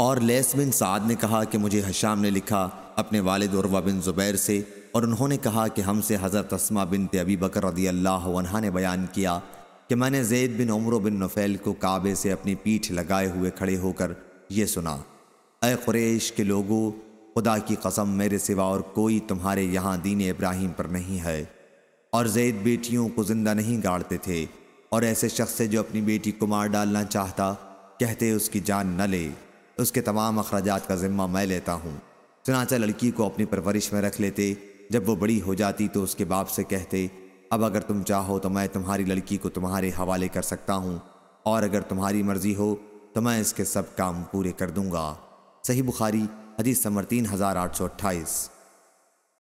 और लेस बिन साद ने कहा कि मुझे हशाम ने लिखा अपने वालिद उर्वा बिन ज़ुबैर से और उन्होंने कहा कि हमसे हज़रत तस्मा बिन तबी बकर रदी अल्लाह ने बयान किया कि मैंने जैद बिन उम्र बिन नफ़ैल को काबे से अपनी पीठ लगाए हुए खड़े होकर यह सुना अय कुरेश के लोगो खुदा की कसम मेरे सिवा और कोई तुम्हारे यहाँ दीन इब्राहिम पर नहीं है और जैद बेटियों को ज़िंदा नहीं गाड़ते थे और ऐसे शख्स से जो अपनी बेटी को मार डालना चाहता कहते उसकी जान न ले उसके तमाम अखराजात का ज़िम्मा मैं लेता हूँ चनाचा लड़की को अपनी परवरिश में रख लेते जब वो बड़ी हो जाती तो उसके बाप से कहते अब अगर तुम चाहो तो मैं तुम्हारी लड़की को तुम्हारे हवाले कर सकता हूँ और अगर तुम्हारी मर्जी हो तो मैं इसके सब काम पूरे कर दूंगा सही बुखारी हदीस समर तीन हज़ार आठ सौ अट्ठाईस